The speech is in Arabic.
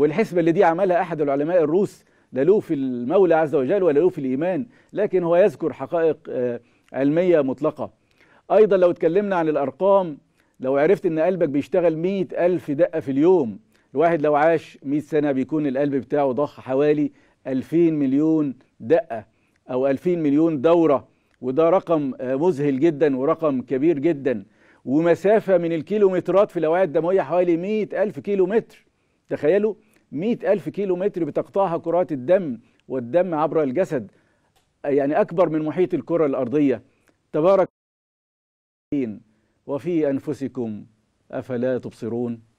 والحسبة اللي دي عملها أحد العلماء الروس لا له في المولى عز وجل ولا له في الإيمان لكن هو يذكر حقائق آه، علمية مطلقة أيضا لو اتكلمنا عن الأرقام لو عرفت إن قلبك بيشتغل مئة ألف دقة في اليوم الواحد لو عاش 100 سنة بيكون القلب بتاعه ضخ حوالي 2000 مليون دقة أو 2000 مليون دورة وده رقم آه، مذهل جدا ورقم كبير جدا ومسافة من الكيلومترات في الأوعية الدموية حوالي مئة ألف كيلومتر تخيلوا مئة ألف كيلو متر بتقطعها كرات الدم والدم عبر الجسد يعني أكبر من محيط الكرة الأرضية تبارك وفي أنفسكم أفلا تبصرون